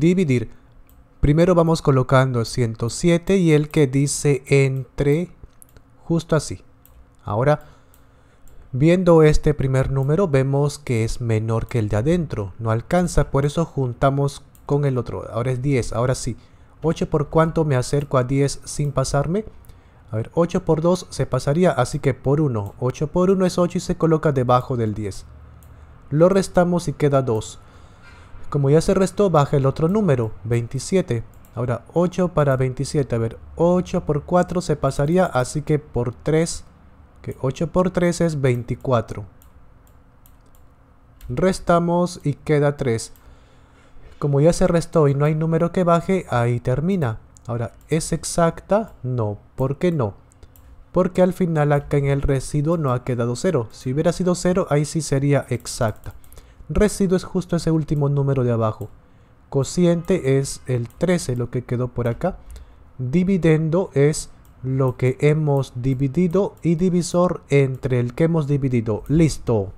dividir. Primero vamos colocando 107 y el que dice entre, justo así. Ahora, viendo este primer número, vemos que es menor que el de adentro. No alcanza, por eso juntamos con el otro. Ahora es 10, ahora sí. 8 por cuánto me acerco a 10 sin pasarme. A ver, 8 por 2 se pasaría, así que por 1. 8 por 1 es 8 y se coloca debajo del 10. Lo restamos y queda 2. Como ya se restó, baja el otro número, 27. Ahora 8 para 27, a ver, 8 por 4 se pasaría, así que por 3, que 8 por 3 es 24. Restamos y queda 3. Como ya se restó y no hay número que baje, ahí termina. Ahora, ¿es exacta? No. ¿Por qué no? Porque al final acá en el residuo no ha quedado 0. Si hubiera sido 0, ahí sí sería exacta. Residuo es justo ese último número de abajo. Cociente es el 13, lo que quedó por acá. Dividendo es lo que hemos dividido y divisor entre el que hemos dividido. ¡Listo!